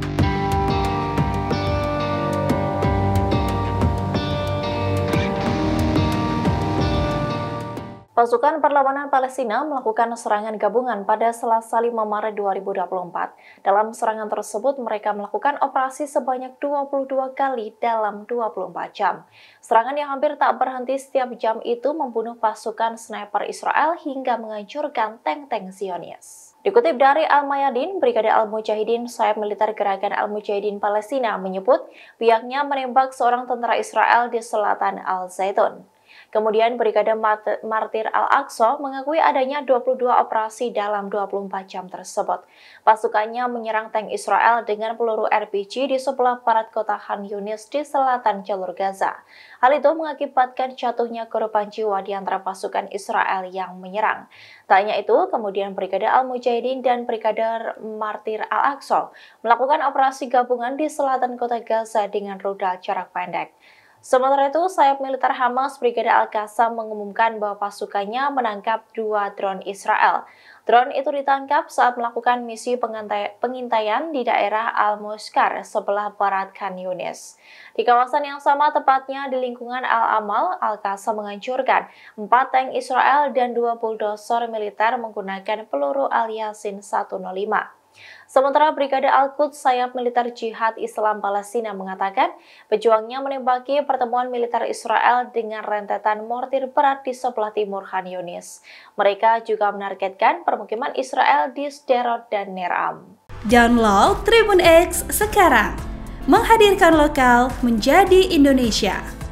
Thank you Pasukan perlawanan Palestina melakukan serangan gabungan pada Selasa 5 Maret 2024. Dalam serangan tersebut, mereka melakukan operasi sebanyak 22 kali dalam 24 jam. Serangan yang hampir tak berhenti setiap jam itu membunuh pasukan sniper Israel hingga menghancurkan tank-tank Zionis. Dikutip dari Al-Mayadin, Brigade Al-Mujahidin Sayap Militer Gerakan Al-Mujahidin Palestina menyebut pihaknya menembak seorang tentara Israel di selatan Al-Zaitun. Kemudian Brigade Martir Al-Aqsa mengakui adanya 22 operasi dalam 24 jam tersebut. Pasukannya menyerang tank Israel dengan peluru RPG di sebelah barat kota Han Yunis di selatan jalur Gaza. Hal itu mengakibatkan jatuhnya korban jiwa di antara pasukan Israel yang menyerang. Tak hanya itu, kemudian Brigade Al-Mujahidin dan Brigade Martir Al-Aqsa melakukan operasi gabungan di selatan kota Gaza dengan rudal jarak pendek. Sementara itu, sayap militer Hamas Brigade Al-Qassam mengumumkan bahwa pasukannya menangkap dua drone Israel. Drone itu ditangkap saat melakukan misi pengintaian di daerah Al-Muskar sebelah barat Khan Yunis. Di kawasan yang sama tepatnya di lingkungan Al-Amal, Al-Qassam menghancurkan empat tank Israel dan dua bulldozer militer menggunakan peluru al 105. Sementara Brigade Al-Quds sayap militer jihad Islam Palestina mengatakan pejuangnya menembaki pertemuan militer Israel dengan rentetan mortir berat di sebelah timur Khan Yunis. Mereka juga menargetkan permukiman Israel di Sderot dan Neram. Download Tribun X sekarang, menghadirkan lokal menjadi Indonesia.